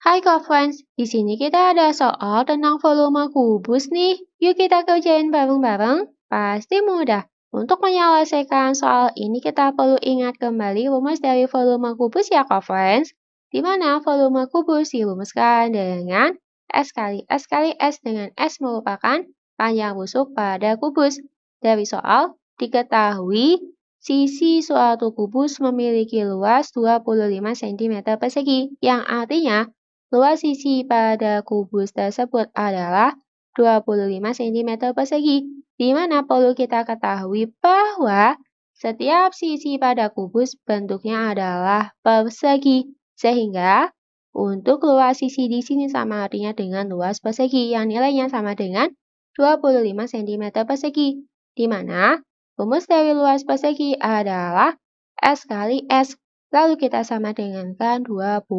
Hai Covens, di sini kita ada soal tentang volume kubus nih. Yuk kita kerjain bareng-bareng, pasti mudah. Untuk menyelesaikan soal ini kita perlu ingat kembali rumus dari volume kubus ya kawan di mana volume kubus dirumuskan dengan S kali S kali S dengan S merupakan panjang busuk pada kubus. Dari soal, diketahui sisi suatu kubus memiliki luas 25 cm persegi, yang artinya Luas sisi pada kubus tersebut adalah 25 cm persegi, di mana perlu kita ketahui bahwa setiap sisi pada kubus bentuknya adalah persegi, sehingga untuk luas sisi di sini sama artinya dengan luas persegi yang nilainya sama dengan 25 cm persegi, di mana rumus dari luas persegi adalah S kali S, lalu kita sama dengankan 25.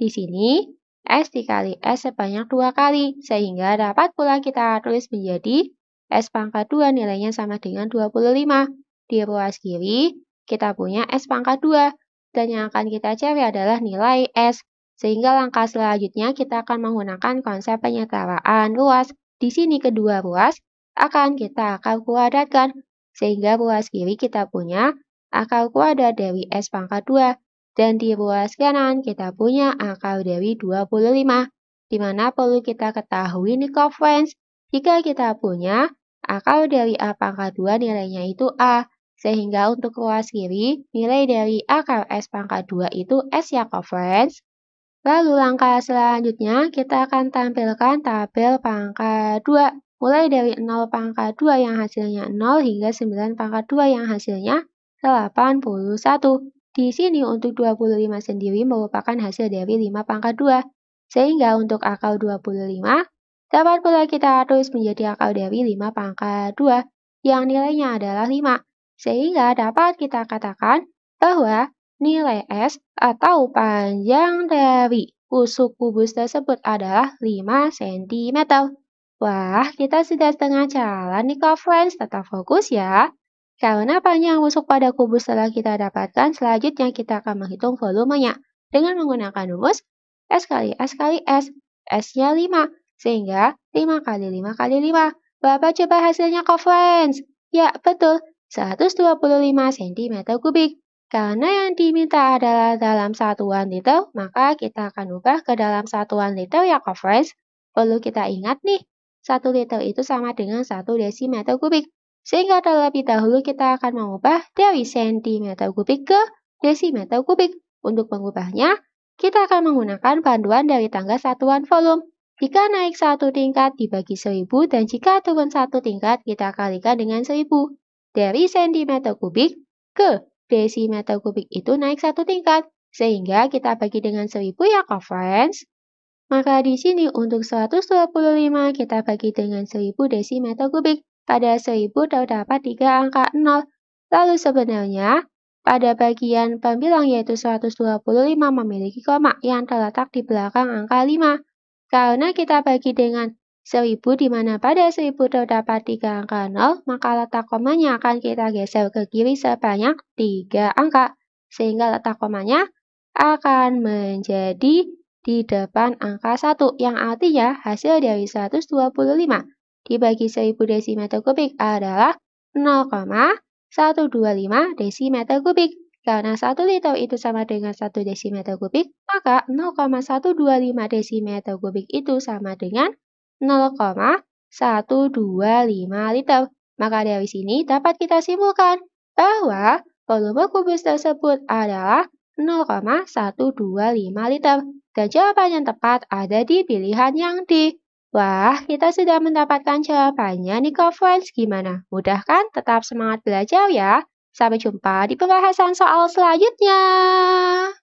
Di sini, S dikali S sebanyak dua kali, sehingga dapat pula kita tulis menjadi S pangkat 2 nilainya sama dengan 25. Di ruas kiri, kita punya S pangkat 2, dan yang akan kita cari adalah nilai S. Sehingga langkah selanjutnya kita akan menggunakan konsep penyetaraan ruas. Di sini kedua ruas akan kita akal kuadratkan, sehingga ruas kiri kita punya akal kuadrat dari S pangkat 2 dan di bawah kanan kita punya akar dari 25, di mana perlu kita ketahui nih friends, jika kita punya akar dari A pangkat 2 nilainya itu A, sehingga untuk ruas kiri, nilai dari a akar S pangkat 2 itu S ya friends. Lalu langkah selanjutnya kita akan tampilkan tabel pangkat 2. Mulai dari 0 pangkat 2 yang hasilnya 0 hingga 9 pangkat 2 yang hasilnya 81. Di sini untuk 25 sendiri merupakan hasil dari 5 pangkat 2, sehingga untuk akal 25 dapat pula kita tulis menjadi akal dari 5 pangkat 2 yang nilainya adalah 5, sehingga dapat kita katakan bahwa nilai S atau panjang dari usuk kubus tersebut adalah 5 cm. Wah, kita sudah setengah jalan nih, Friends. Tetap fokus ya. Karena panjang busuk pada kubus telah kita dapatkan, selanjutnya kita akan menghitung volumenya dengan menggunakan rumus S kali S kali S, S-nya 5, sehingga 5 kali 5 kali 5. Bapak coba hasilnya friends. Ya, betul, 125 cm kubik. Karena yang diminta adalah dalam satuan liter, maka kita akan ubah ke dalam satuan liter ya friends. Perlu kita ingat nih, 1 liter itu sama dengan 1 desimeter kubik. Sehingga terlebih dahulu kita akan mengubah dari sentimeter kubik ke desimeter kubik. Untuk mengubahnya, kita akan menggunakan panduan dari tangga satuan volume. Jika naik satu tingkat dibagi 1000 dan jika turun satu tingkat kita kalikan dengan 1000. Dari sentimeter kubik ke desimeter kubik itu naik satu tingkat. Sehingga kita bagi dengan 1000 ya conference. Maka di sini untuk 125 kita bagi dengan 1000 desimeter kubik pada 1000 terdapat 3 angka 0. Lalu sebenarnya, pada bagian pembilang yaitu 125 memiliki koma yang terletak di belakang angka 5. Karena kita bagi dengan 1000 di mana pada 1000 terdapat 3 angka 0, maka letak komanya akan kita geser ke kiri sebanyak 3 angka. Sehingga letak komanya akan menjadi di depan angka 1 yang artinya hasil dari 125 dibagi 1000 desimeter kubik adalah 0,125 desimeter kubik. Karena 1 liter itu sama dengan 1 desimeter kubik, maka 0,125 desimeter kubik itu sama dengan 0,125 liter. Maka dari sini dapat kita simpulkan bahwa volume kubus tersebut adalah 0,125 liter. Dan jawaban yang tepat ada di pilihan yang D. Wah, kita sudah mendapatkan jawabannya nih kok friends. Gimana? Mudah kan? Tetap semangat belajar ya. Sampai jumpa di pembahasan soal selanjutnya.